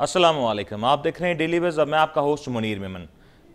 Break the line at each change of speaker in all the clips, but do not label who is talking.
असलम आप देख रहे हैं डेली वेज और मैं आपका होस्ट मुनीर मेमन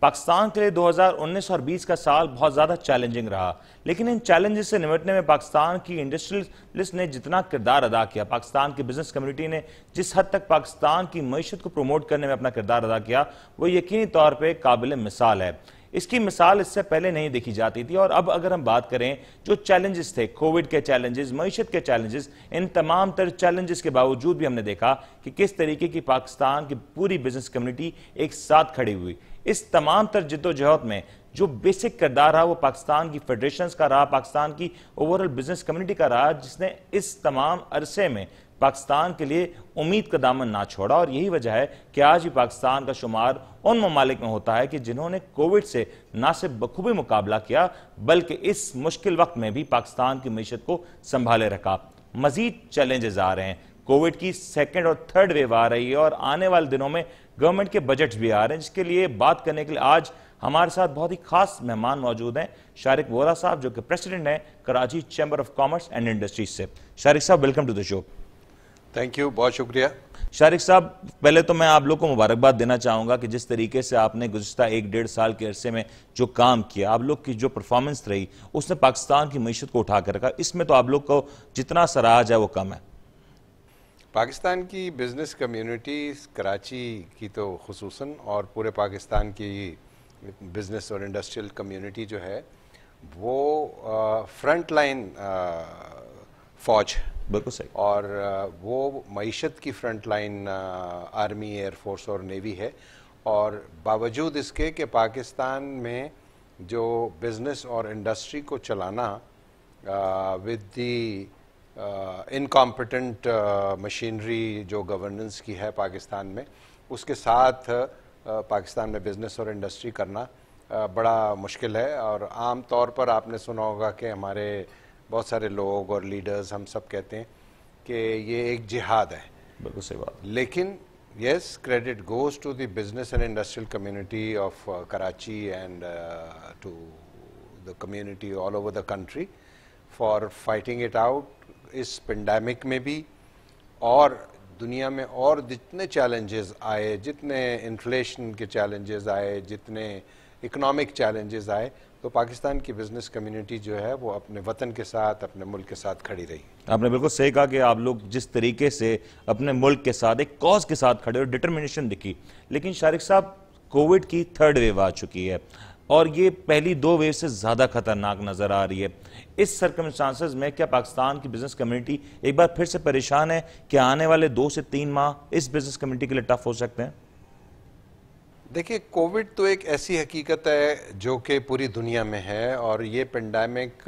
पाकिस्तान के लिए 2019 और 20 का साल बहुत ज़्यादा चैलेंजिंग रहा लेकिन इन चैलेंजेस से निपटने में पाकिस्तान की इंडस्ट्रियलिस्ट ने जितना किरदार अदा किया पाकिस्तान की बिजनेस कम्युनिटी ने जिस हद तक पाकिस्तान की मीशत को प्रमोट करने में अपना किरदार अदा किया वो यकीनी तौर पर काबिल मिसाल है इसकी मिसाल इससे पहले नहीं देखी जाती थी और अब अगर हम बात करें जो चैलेंजेस थे कोविड के चैलेंजेस मीशत के चैलेंजेस इन तमाम तर चैलेंजेस के बावजूद भी हमने देखा कि किस तरीके की पाकिस्तान की पूरी बिजनेस कम्युनिटी एक साथ खड़ी हुई इस तमाम तर जद्दोजहद में जो बेसिक किरदार रहा वो पाकिस्तान की फेडरेशन का रहा पाकिस्तान की ओवरऑल बिजनेस कम्युनिटी का रहा जिसने इस तमाम अरसे में पाकिस्तान के लिए उम्मीद का दामन ना छोड़ा और यही वजह है कि आज भी पाकिस्तान का शुमार उन ममालिक में होता है कि जिन्होंने कोविड से ना सिर्फ बखूबी मुकाबला किया बल्कि इस मुश्किल वक्त में भी पाकिस्तान की मीशत को संभाले रखा मजीद चैलेंजेस आ रहे हैं कोविड की सेकेंड और थर्ड वेव आ रही है और आने वाले दिनों में गवर्नमेंट के बजट भी आ रहे हैं जिसके लिए बात करने के लिए आज हमारे साथ बहुत ही खास मेहमान मौजूद हैं शारिक वोरा साहब जो कि प्रेसिडेंट हैं Karachi chamber of commerce and industries से शारिक साहब welcome to the show thank you बहुत शुक्रिया शारिक साहब पहले तो मैं आप लोग को मुबारकबाद देना चाहूँगा कि जिस तरीके से आपने गुजशत एक डेढ़ साल के अरसे में जो काम किया आप लोग की जो परफॉर्मेंस रही उसने पाकिस्तान की मीशत को उठा कर रखा इसमें तो आप लोग को जितना सराहा जाए वो कम है
पाकिस्तान की बिज़नेस कम्यूनिटी कराची की तो खसूस और पूरे पाकिस्तान की बिज़नेस और इंडस्ट्रियल कम्यूनिटी जो है वो फ्रंट लाइन फ़ौज है बिल्कुल सही और वो मीशत की फ्रंट लाइन आर्मी एयरफोर्स और नेवी है और बावजूद इसके कि पाकिस्तान में जो बिजनेस और इंडस्ट्री को चलाना विद दी इनकॉम्पिटेंट मशीनरी जो गवर्नेंस की है पाकिस्तान में उसके साथ पाकिस्तान में बिजनेस और इंडस्ट्री करना बड़ा मुश्किल है और आम तौर पर आपने सुना होगा कि हमारे uh, बहुत सारे लोग और लीडर्स हम सब कहते हैं कि ये एक जिहाद है बिल्कुल सही बात लेकिन yes credit goes to the business and industrial community of Karachi and to the community all over the country for fighting it out इस पेंडेमिक में भी और दुनिया में और जितने चैलेंजेस आए जितने इन्फ्लेशन के चैलेंजेस आए जितने इकोनॉमिक चैलेंजेस आए तो पाकिस्तान की बिजनेस कम्युनिटी जो है
वो अपने वतन के साथ अपने मुल्क के साथ खड़ी रही आपने बिल्कुल सही कहा कि आप लोग जिस तरीके से अपने मुल्क के साथ एक कॉज के साथ खड़े और डिटर्मिनेशन दिखी लेकिन शारिक साहब कोविड की थर्ड वेव आ चुकी है और ये पहली दो वेव से ज़्यादा खतरनाक नज़र आ रही है इस सरकमस्टांसेस में क्या पाकिस्तान की बिजनेस कम्युनिटी एक बार फिर से परेशान है कि आने वाले दो से तीन माह इस बिजनेस कम्युनिटी के लिए टफ हो सकते हैं देखिए
कोविड तो एक ऐसी हकीकत है जो कि पूरी दुनिया में है और ये पेंडेमिक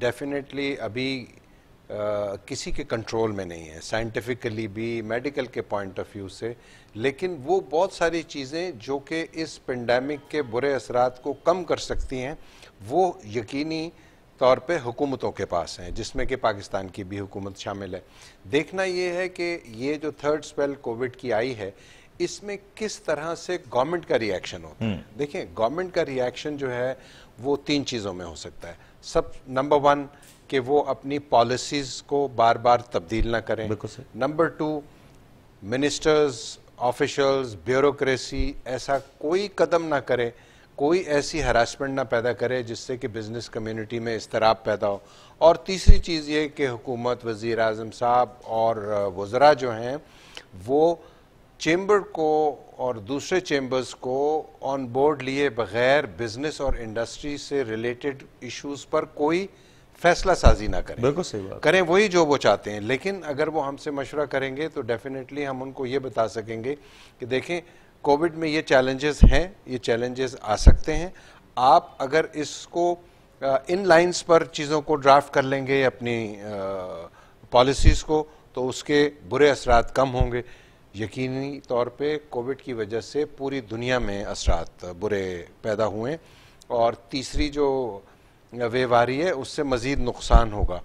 डेफिनेटली अभी आ, किसी के कंट्रोल में नहीं है साइंटिफिकली भी मेडिकल के पॉइंट ऑफ व्यू से लेकिन वो बहुत सारी चीज़ें जो कि इस पेंडेमिक के बुरे असरात को कम कर सकती हैं वो यकीनी तौर पे हुकूमतों के पास हैं जिसमें कि पाकिस्तान की भी हुकूमत शामिल है देखना ये है कि ये जो थर्ड स्पेल कोविड की आई है इसमें किस तरह से गवर्नमेंट का रिएक्शन होता है हम्म। देखिए गवर्नमेंट का रिएक्शन जो है वो तीन चीज़ों में हो सकता है सब नंबर वन कि वो अपनी पॉलिसीज़ को बार बार तब्दील ना करें number two ministers officials bureaucracy ऐसा कोई कदम ना करे कोई ऐसी हरासमेंट ना पैदा करे जिससे कि बिज़नेस कम्युनिटी में इसतराब पैदा हो और तीसरी चीज़ ये कि हुकूमत वज़ी अजम साहब और वज़रा जो हैं वो चेंबर को और दूसरे चेंबर्स को ऑन बोर्ड लिए बगैर बिजनेस और इंडस्ट्री से रिलेटेड इश्यूज पर कोई फैसला साजी ना करें
बिल्कुल सही बात करें
वही जो वो चाहते हैं लेकिन अगर वो हमसे मशवरा करेंगे तो डेफिनेटली हम उनको ये बता सकेंगे कि देखें कोविड में ये चैलेंजेस हैं ये चैलेंजेस आ सकते हैं आप अगर इसको इन लाइंस पर चीज़ों को ड्राफ्ट कर लेंगे अपनी पॉलिसीज़ को तो उसके बुरे असरात कम होंगे यकीनी तौर पे कोविड की वजह से पूरी दुनिया में असरात बुरे पैदा हुए और तीसरी जो वेव आ रही है उससे मज़ीद नुकसान होगा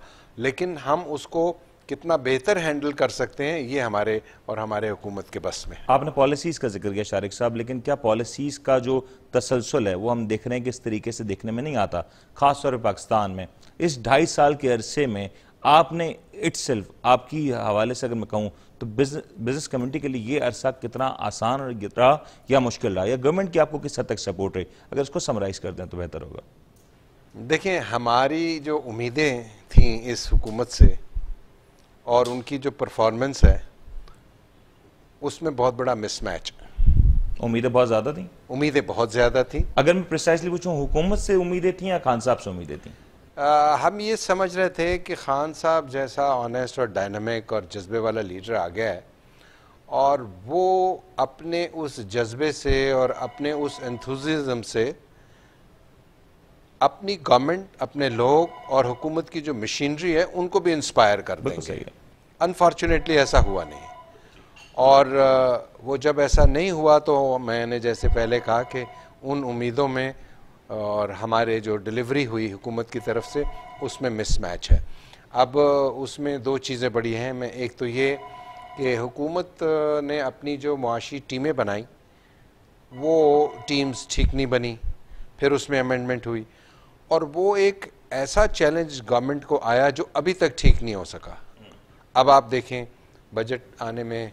लेकिन हम उसको कितना बेहतर हैंडल कर
सकते हैं ये हमारे और हमारे हुकूमत के बस में आपने पॉलिसीज़ का जिक्र किया शारिक साहब लेकिन क्या पॉलिसीज़ का जो तसलसल है वो हम देख रहे हैं कि इस तरीके से देखने में नहीं आता ख़ास तौर पर पाकिस्तान में इस ढाई साल के अरसे में आपने सेल्फ आपकी हवाले से अगर मैं कहूँ तो बिजनेस कम्युनिटी के लिए ये अरसा कितना आसान और कितना या मुश्किल रहा या गवर्नमेंट की आपको किस हद तक सपोर्ट रही अगर इसको समराइज कर दें तो बेहतर होगा देखें
हमारी जो उम्मीदें थी इस हुकूमत से और उनकी जो परफॉर्मेंस
है उसमें बहुत बड़ा मिसमैच उम्मीदें बहुत ज़्यादा थी उम्मीदें बहुत ज़्यादा थी अगर मैं प्रिसाइसली पूछूं हुकूमत से उम्मीदें थी या खान साहब से उम्मीदें थी
आ, हम ये समझ रहे थे कि खान साहब जैसा ऑनेस्ट और डायनामिक और जज्बे वाला लीडर आ गया है और वो अपने उस जज्बे से और अपने उस एंथम से अपनी गवर्नमेंट अपने लोग और हुकूमत की जो मशीनरी है उनको भी इंस्पायर कर देंगे अनफॉर्चुनेटली ऐसा हुआ नहीं और वो जब ऐसा नहीं हुआ तो मैंने जैसे पहले कहा कि उन उम्मीदों में और हमारे जो डिलीवरी हुई हुकूमत की तरफ से उसमें मिसमैच है अब उसमें दो चीज़ें बड़ी हैं मैं एक तो ये कि हुकूमत ने अपनी जो मुआशी टीमें बनाई वो टीम्स ठीक नहीं बनी फिर उसमें अमेंडमेंट हुई और वो एक ऐसा चैलेंज गवर्नमेंट को आया जो अभी तक ठीक नहीं हो सका अब आप देखें
बजट आने में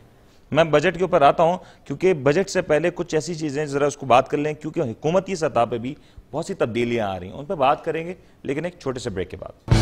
मैं बजट के ऊपर आता हूं क्योंकि बजट से पहले कुछ ऐसी चीज़ें ज़रा उसको बात कर लें क्योंकि हुकूमती सतह पर भी बहुत सी तब्दीलियाँ आ रही हैं उन पर बात करेंगे लेकिन एक छोटे से ब्रेक के बाद